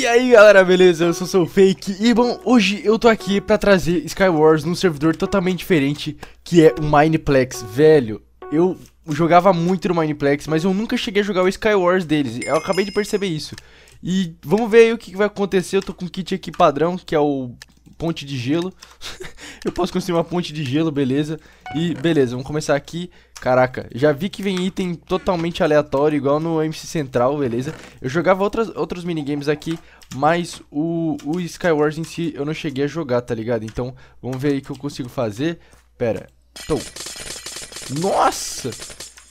E aí galera, beleza? Eu sou o seu Fake e bom, hoje eu tô aqui pra trazer Skywars num servidor totalmente diferente que é o Mineplex, velho, eu jogava muito no Mineplex, mas eu nunca cheguei a jogar o Skywars deles, eu acabei de perceber isso E vamos ver aí o que vai acontecer, eu tô com o kit aqui padrão, que é o ponte de gelo Eu posso construir uma ponte de gelo, beleza? E beleza, vamos começar aqui Caraca, já vi que vem item totalmente aleatório, igual no MC Central, beleza? Eu jogava outras, outros minigames aqui, mas o, o Skywars em si eu não cheguei a jogar, tá ligado? Então, vamos ver aí o que eu consigo fazer. Pera, tô. Nossa!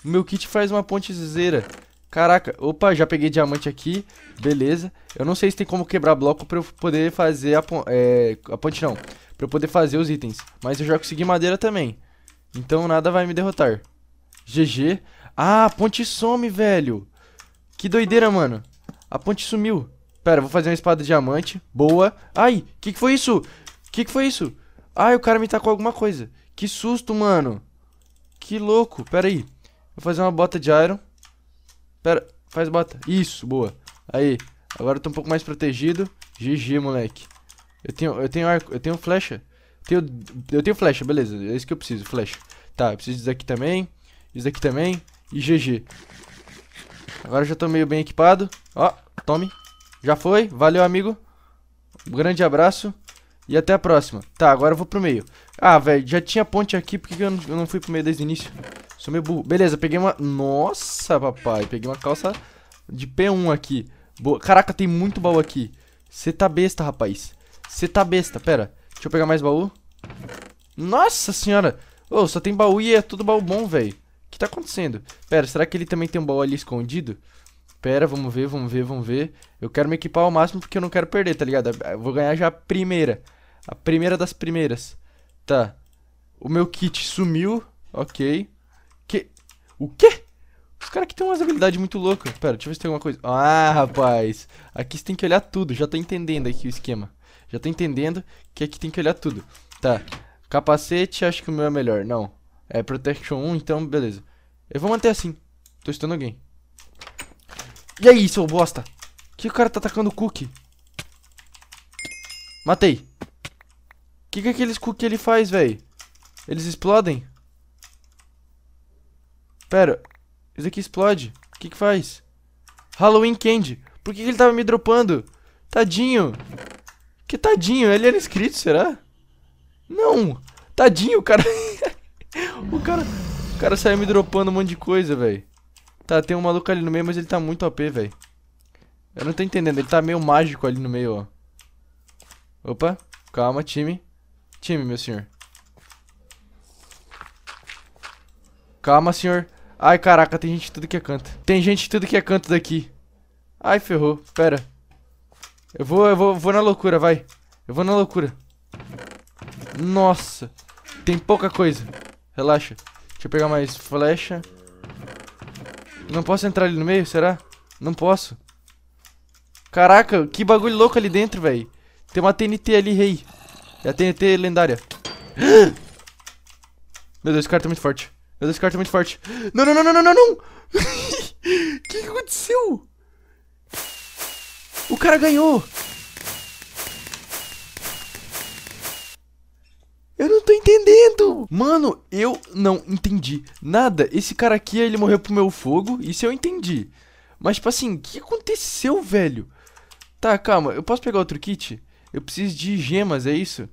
Meu kit faz uma pontezeira. Caraca, opa, já peguei diamante aqui, beleza. Eu não sei se tem como quebrar bloco pra eu poder fazer a, ponte... é, a ponte, não. Pra eu poder fazer os itens. Mas eu já consegui madeira também. Então nada vai me derrotar. GG. Ah, a ponte some, velho. Que doideira, mano. A ponte sumiu. Pera, vou fazer uma espada de diamante. Boa. Ai, que que foi isso? Que que foi isso? Ai, o cara me tacou alguma coisa. Que susto, mano. Que louco. Pera aí. Vou fazer uma bota de iron. Pera, faz bota. Isso, boa. Aí. Agora eu tô um pouco mais protegido. GG, moleque. Eu tenho, eu tenho arco, eu tenho flecha. Tenho, eu tenho flecha, beleza. É isso que eu preciso, flecha. Tá, eu preciso disso aqui também. Isso daqui também. E GG. Agora já tô meio bem equipado. Ó, tome. Já foi. Valeu, amigo. Um grande abraço. E até a próxima. Tá, agora eu vou pro meio. Ah, velho, já tinha ponte aqui. Por que eu não, eu não fui pro meio desde o início? Sou meio burro. Beleza, peguei uma... Nossa, papai. Peguei uma calça de P1 aqui. Boa. Caraca, tem muito baú aqui. Você tá besta, rapaz. Você tá besta. Pera, deixa eu pegar mais baú. Nossa senhora. Ô, oh, só tem baú e é tudo baú bom, velho que tá acontecendo? Pera, será que ele também tem um baú ali escondido? Pera, vamos ver, vamos ver, vamos ver. Eu quero me equipar ao máximo porque eu não quero perder, tá ligado? Eu vou ganhar já a primeira. A primeira das primeiras. Tá. O meu kit sumiu. Ok. Que... O quê? Os caras aqui tem umas habilidades muito loucas. Pera, deixa eu ver se tem alguma coisa. Ah, rapaz. Aqui você tem que olhar tudo. Já tô entendendo aqui o esquema. Já tô entendendo que aqui tem que olhar tudo. Tá. Capacete, acho que o meu é melhor. Não é, Protection 1, então beleza. Eu vou manter assim. Tô estando alguém. E aí, seu bosta? Que o cara tá atacando o cookie? Matei. Que que aqueles cookie ele faz, velho? Eles explodem? Pera. Isso aqui explode. O que que faz? Halloween Candy. Por que, que ele tava me dropando? Tadinho. Que tadinho. Ele era inscrito, será? Não. Tadinho, cara. o cara. O cara saiu me dropando um monte de coisa, velho. Tá, tem um maluco ali no meio, mas ele tá muito OP, velho. Eu não tô entendendo, ele tá meio mágico ali no meio, ó. Opa, calma, time. Time, meu senhor. Calma, senhor. Ai, caraca, tem gente de tudo que é canto. Tem gente de tudo que é canto daqui. Ai, ferrou. Pera. Eu vou, eu vou, vou na loucura, vai. Eu vou na loucura. Nossa. Tem pouca coisa. Relaxa. Deixa eu pegar mais flecha. Não posso entrar ali no meio, será? Não posso. Caraca, que bagulho louco ali dentro, velho. Tem uma TNT ali, rei. Hey. É a TNT lendária. Meu Deus, esse cara tá muito forte. Meu Deus, esse cara tá muito forte. Não, não, não, não, não, não, não. que que aconteceu? O cara ganhou. Eu não tô entendendo. Mano, eu não entendi nada. Esse cara aqui, ele morreu pro meu fogo. Isso eu entendi. Mas, tipo assim, o que aconteceu, velho? Tá, calma. Eu posso pegar outro kit? Eu preciso de gemas, é isso?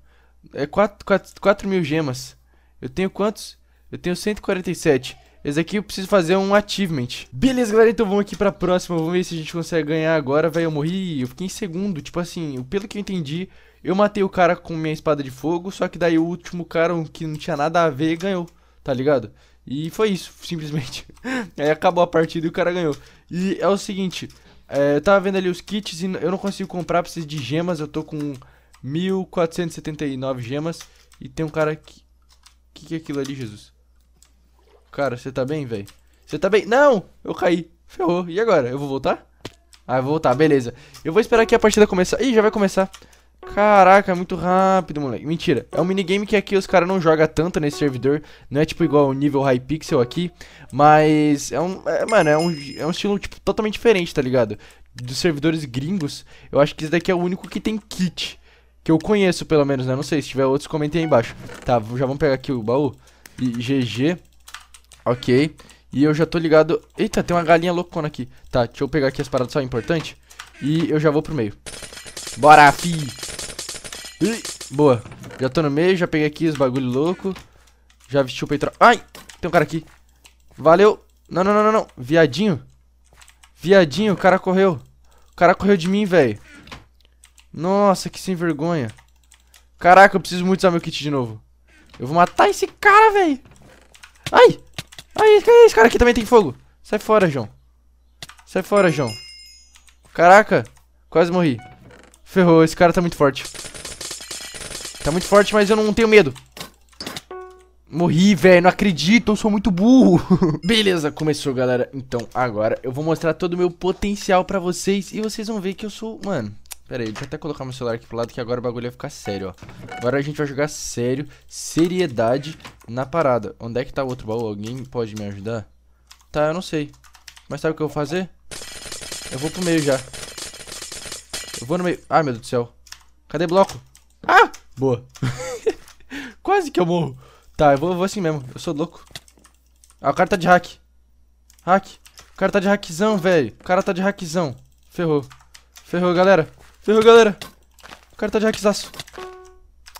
É 4, mil gemas. Eu tenho quantos? Eu tenho 147. Esse aqui eu preciso fazer um achievement. Beleza, galera, então vamos aqui pra próxima. Vamos ver se a gente consegue ganhar agora, velho. Eu morri, eu fiquei em segundo. Tipo assim, pelo que eu entendi, eu matei o cara com minha espada de fogo, só que daí o último cara que não tinha nada a ver ganhou, tá ligado? E foi isso, simplesmente. Aí acabou a partida e o cara ganhou. E é o seguinte, é, eu tava vendo ali os kits e eu não consigo comprar, preciso de gemas, eu tô com 1479 gemas. E tem um cara que... que que é aquilo ali, Jesus? Cara, você tá bem, velho? Você tá bem? Não! Eu caí. Ferrou. E agora? Eu vou voltar? Ah, eu vou voltar, beleza. Eu vou esperar que a partida começar. Ih, já vai começar. Caraca, é muito rápido, moleque. Mentira. É um minigame que aqui os caras não jogam tanto nesse servidor. Não é tipo igual o nível Hypixel aqui. Mas é um. É, mano, é um, é um estilo tipo, totalmente diferente, tá ligado? Dos servidores gringos, eu acho que esse daqui é o único que tem kit. Que eu conheço, pelo menos, né? Não sei, se tiver outros, comentem aí embaixo. Tá, já vamos pegar aqui o baú. E GG. Ok. E eu já tô ligado... Eita, tem uma galinha loucona aqui. Tá, deixa eu pegar aqui as paradas só importantes. E eu já vou pro meio. Bora, fi! Ih, boa. Já tô no meio, já peguei aqui os bagulho louco. Já vesti o peito. Ai, tem um cara aqui. Valeu. Não, não, não, não, não. Viadinho. Viadinho, o cara correu. O cara correu de mim, velho. Nossa, que sem vergonha. Caraca, eu preciso muito usar meu kit de novo. Eu vou matar esse cara, velho. Ai. Ai, esse cara aqui também tem fogo. Sai fora, João. Sai fora, João. Caraca, quase morri. Ferrou, esse cara tá muito forte. Tá muito forte, mas eu não tenho medo. Morri, velho, não acredito, eu sou muito burro. Beleza, começou, galera. Então, agora eu vou mostrar todo o meu potencial pra vocês e vocês vão ver que eu sou... Mano, pera aí, deixa eu até colocar meu celular aqui pro lado que agora o bagulho vai ficar sério, ó. Agora a gente vai jogar sério, seriedade na parada. Onde é que tá o outro baú? Alguém pode me ajudar? Tá, eu não sei. Mas sabe o que eu vou fazer? Eu vou pro meio já. Eu vou no meio... Ai, meu Deus do céu. Cadê bloco? Ah! Boa. Quase que eu morro. Tá, eu vou, eu vou assim mesmo. Eu sou louco. Ah, o cara tá de hack. Hack. O cara tá de hackzão, velho. O cara tá de hackzão. Ferrou. Ferrou, galera. Ferrou, galera. O cara tá de hackzaço.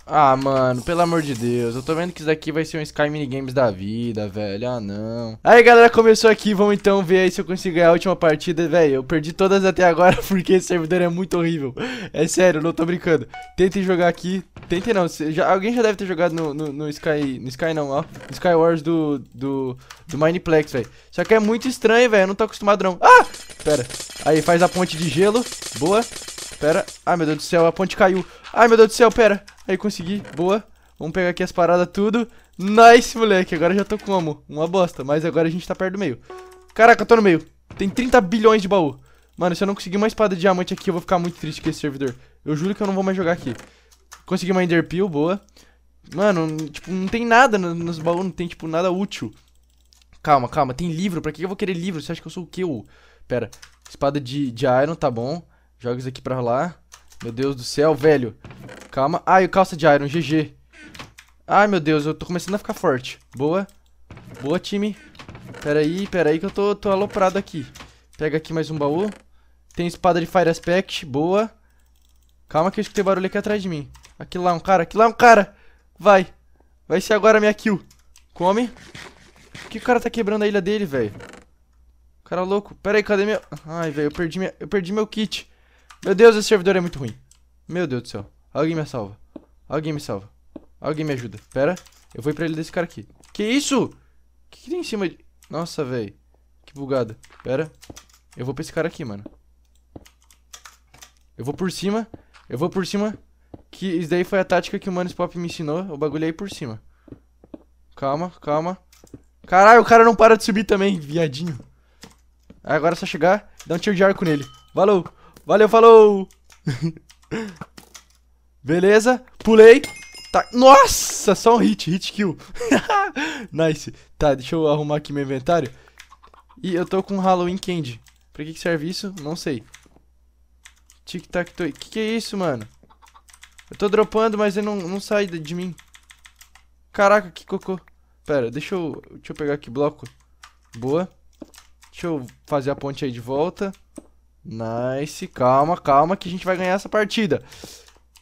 Ah, mano, pelo amor de Deus. Eu tô vendo que isso daqui vai ser um Sky Minigames da vida, velho. Ah, não. Aí, galera, começou aqui. Vamos então ver aí se eu consigo ganhar a última partida, velho. Eu perdi todas até agora porque esse servidor é muito horrível. É sério, não tô brincando. Tentem jogar aqui. Tentem não. Já, alguém já deve ter jogado no, no, no Sky... No Sky não, ó. No Sky Wars do... Do, do Mineplex, velho. Só que é muito estranho, velho. Eu não tô acostumado, não. Ah! Pera. Aí, faz a ponte de gelo. Boa. Pera. Ai, meu Deus do céu. A ponte caiu. Ai, meu Deus do céu. Pera. Aí consegui, boa. Vamos pegar aqui as paradas tudo. Nice, moleque. Agora já tô como? Uma bosta. Mas agora a gente tá perto do meio. Caraca, eu tô no meio. Tem 30 bilhões de baú. Mano, se eu não conseguir uma espada de diamante aqui, eu vou ficar muito triste com esse servidor. Eu juro que eu não vou mais jogar aqui. Consegui uma enderpeel, boa. Mano, tipo, não tem nada nos baús, não tem, tipo, nada útil. Calma, calma. Tem livro. Pra que eu vou querer livro? Você acha que eu sou o que Eu... Pera. Espada de, de iron, tá bom. Joga isso aqui pra lá. Meu Deus do céu, velho. Calma. Ai, o calça de Iron, GG. Ai, meu Deus, eu tô começando a ficar forte. Boa. Boa, time. Pera aí, pera aí que eu tô, tô aloprado aqui. Pega aqui mais um baú. Tem espada de Fire Aspect, boa. Calma que eu escutei barulho aqui atrás de mim. Aqui lá um cara, aqui lá um cara. Vai. Vai ser agora a minha kill. Come. Por que o cara tá quebrando a ilha dele, velho? Cara louco. Pera aí, cadê meu... Ai, velho, eu, perdi minha... eu perdi meu kit. Meu Deus, esse servidor é muito ruim. Meu Deus do céu. Alguém me salva. Alguém me salva. Alguém me ajuda. Pera. Eu vou ir pra ele desse cara aqui. Que isso? O que, que tem em cima de... Nossa, velho. Que bugada. Pera. Eu vou pra esse cara aqui, mano. Eu vou por cima. Eu vou por cima. Que isso daí foi a tática que o Manus Pop me ensinou. O bagulho aí é por cima. Calma, calma. Caralho, o cara não para de subir também, viadinho. Agora é só chegar, dar um tiro de arco nele. Valeu. Valeu, falou. Beleza, pulei. Tá. Nossa, só um hit, hit kill. nice. Tá, deixa eu arrumar aqui meu inventário. E eu tô com Halloween Candy. Pra que, que serve isso? Não sei. Tic-tac-toe. Que que é isso, mano? Eu tô dropando, mas ele não, não sai de, de mim. Caraca, que cocô. Pera, deixa eu, deixa eu pegar aqui bloco. Boa. Deixa eu fazer a ponte aí de volta. Nice. Calma, calma que a gente vai ganhar essa partida.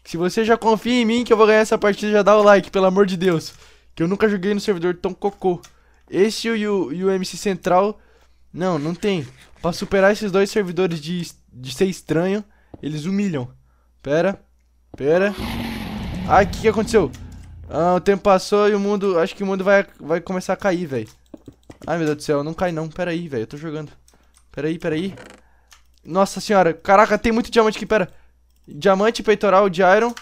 Se você já confia em mim que eu vou ganhar essa partida, já dá o like, pelo amor de Deus. Que eu nunca joguei no servidor tão cocô. Esse e o, e o MC Central... Não, não tem. Pra superar esses dois servidores de, de ser estranho, eles humilham. Pera, pera. Ai, ah, o que, que aconteceu? Ah, o tempo passou e o mundo... Acho que o mundo vai, vai começar a cair, velho. Ai, meu Deus do céu, não cai não. Pera aí, velho, eu tô jogando. Pera aí, pera aí. Nossa senhora, caraca, tem muito diamante aqui, pera. Diamante, peitoral de iron.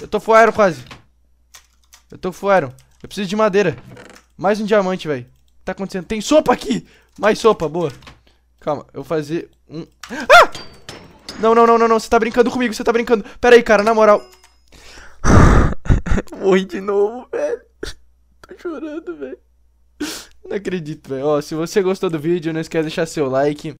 Eu tô full iron quase. Eu tô full iron. Eu preciso de madeira. Mais um diamante, velho. Tá acontecendo. Tem sopa aqui. Mais sopa, boa. Calma, eu vou fazer um... Ah! Não, não, não, não, não. Você tá brincando comigo, você tá brincando. Pera aí, cara, na moral. Morri de novo, velho. Tô chorando, velho. Não acredito, velho. Ó, se você gostou do vídeo, não esquece de deixar seu like.